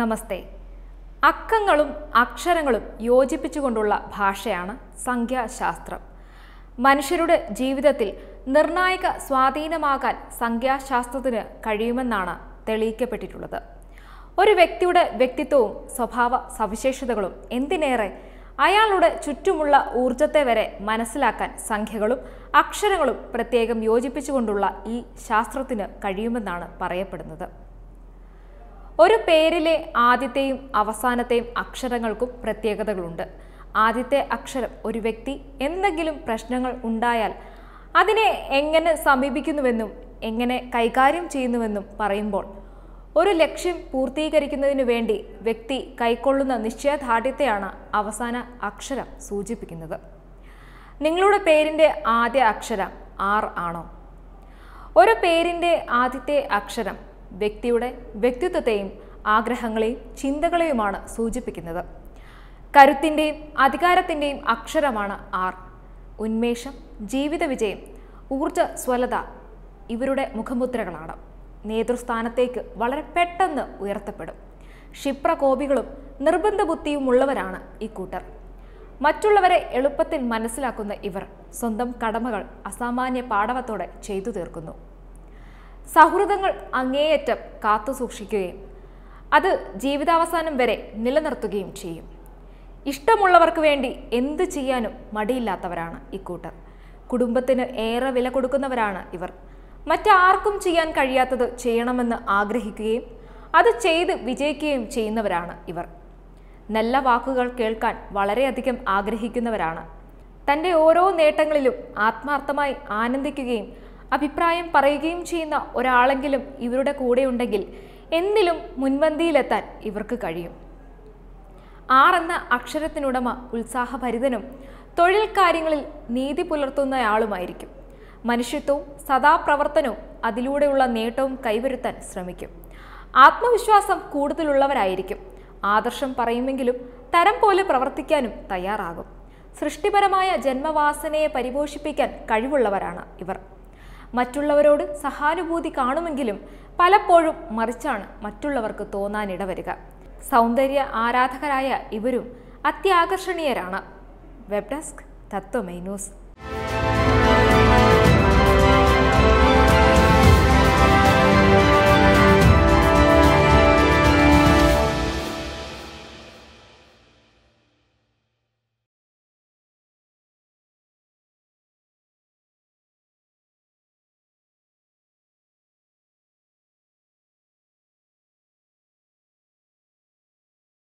നമസ്തേ അക്കങ്ങളും അക്ഷരങ്ങളും യോജിപ്പിച്ചുകൊണ്ടുള്ള ഭാഷയാണ് സംഖ്യാശാസ്ത്രം മനുഷ്യരുടെ ജീവിതത്തിൽ നിർണായക സ്വാധീനമാകാൻ സംഖ്യാശാസ്ത്രത്തിന് കഴിയുമെന്നാണ് തെളിയിക്കപ്പെട്ടിട്ടുള്ളത് ഒരു വ്യക്തിയുടെ വ്യക്തിത്വവും സ്വഭാവ സവിശേഷതകളും എന്തിനേറെ അയാളുടെ ചുറ്റുമുള്ള ഊർജത്തെ വരെ മനസ്സിലാക്കാൻ സംഖ്യകളും അക്ഷരങ്ങളും പ്രത്യേകം യോജിപ്പിച്ചുകൊണ്ടുള്ള ഈ ശാസ്ത്രത്തിന് കഴിയുമെന്നാണ് പറയപ്പെടുന്നത് ഒരു പേരിലെ ആദ്യത്തെയും അവസാനത്തെയും അക്ഷരങ്ങൾക്കും പ്രത്യേകതകളുണ്ട് ആദ്യത്തെ അക്ഷരം ഒരു വ്യക്തി എന്തെങ്കിലും പ്രശ്നങ്ങൾ ഉണ്ടായാൽ അതിനെ എങ്ങനെ സമീപിക്കുന്നുവെന്നും എങ്ങനെ കൈകാര്യം ചെയ്യുന്നുവെന്നും പറയുമ്പോൾ ഒരു ലക്ഷ്യം പൂർത്തീകരിക്കുന്നതിന് വേണ്ടി വ്യക്തി കൈക്കൊള്ളുന്ന നിശ്ചയദാർഢ്യത്തെയാണ് അവസാന അക്ഷരം സൂചിപ്പിക്കുന്നത് നിങ്ങളുടെ പേരിൻ്റെ ആദ്യ അക്ഷരം ആർ ആണോ ഒരു പേരിൻ്റെ ആദ്യത്തെ അക്ഷരം വ്യക്തിയുടെ വ്യക്തിത്വത്തെയും ആഗ്രഹങ്ങളെയും ചിന്തകളെയുമാണ് സൂചിപ്പിക്കുന്നത് കരുത്തിൻ്റെയും അധികാരത്തിൻ്റെയും അക്ഷരമാണ് ആർ ഉന്മേഷം ജീവിത വിജയം ഊർജ്ജസ്വലത ഇവരുടെ മുഖമുദ്രകളാണ് നേതൃസ്ഥാനത്തേക്ക് വളരെ പെട്ടെന്ന് ഉയർത്തപ്പെടും ക്ഷിപ്രകോപികളും നിർബന്ധ ബുദ്ധിയുമുള്ളവരാണ് ഇക്കൂട്ടർ മറ്റുള്ളവരെ എളുപ്പത്തിൽ മനസ്സിലാക്കുന്ന ഇവർ സ്വന്തം കടമകൾ അസാമാന്യ പാടവത്തോടെ ചെയ്തു തീർക്കുന്നു സൗഹൃദങ്ങൾ അങ്ങേയറ്റം കാത്തു സൂക്ഷിക്കുകയും അത് ജീവിതാവസാനം വരെ നിലനിർത്തുകയും ചെയ്യും ഇഷ്ടമുള്ളവർക്ക് വേണ്ടി എന്ത് ചെയ്യാനും മടിയില്ലാത്തവരാണ് ഇക്കൂട്ടർ കുടുംബത്തിന് ഏറെ വില കൊടുക്കുന്നവരാണ് ഇവർ മറ്റാർക്കും ചെയ്യാൻ കഴിയാത്തത് ചെയ്യണമെന്ന് ആഗ്രഹിക്കുകയും അത് ചെയ്ത് വിജയിക്കുകയും ചെയ്യുന്നവരാണ് ഇവർ നല്ല വാക്കുകൾ കേൾക്കാൻ വളരെയധികം ആഗ്രഹിക്കുന്നവരാണ് തൻ്റെ ഓരോ നേട്ടങ്ങളിലും ആത്മാർത്ഥമായി ആനന്ദിക്കുകയും അഭിപ്രായം പറയുകയും ചെയ്യുന്ന ഒരാളെങ്കിലും ഇവരുടെ കൂടെയുണ്ടെങ്കിൽ എന്തിലും മുൻപന്തിയിലെത്താൻ ഇവർക്ക് കഴിയും ആർ എന്ന അക്ഷരത്തിനുടമ ഉത്സാഹഭരിതനും തൊഴിൽ കാര്യങ്ങളിൽ നീതി പുലർത്തുന്നയാളുമായിരിക്കും മനുഷ്യത്വവും സദാപ്രവർത്തനവും അതിലൂടെയുള്ള നേട്ടവും കൈവരുത്താൻ ശ്രമിക്കും ആത്മവിശ്വാസം കൂടുതലുള്ളവരായിരിക്കും ആദർശം പറയുമെങ്കിലും തരം പോലെ പ്രവർത്തിക്കാനും തയ്യാറാകും സൃഷ്ടിപരമായ ജന്മവാസനയെ പരിപോഷിപ്പിക്കാൻ കഴിവുള്ളവരാണ് ഇവർ മറ്റുള്ളവരോട് സഹാനുഭൂതി കാണുമെങ്കിലും പലപ്പോഴും മറിച്ചാണ് മറ്റുള്ളവർക്ക് തോന്നാനിടവരിക സൗന്ദര്യ ആരാധകരായ ഇവരും അത്യാകർഷണീയരാണ് വെബ് ഡെസ്ക് തത്വമൈ ന്യൂസ്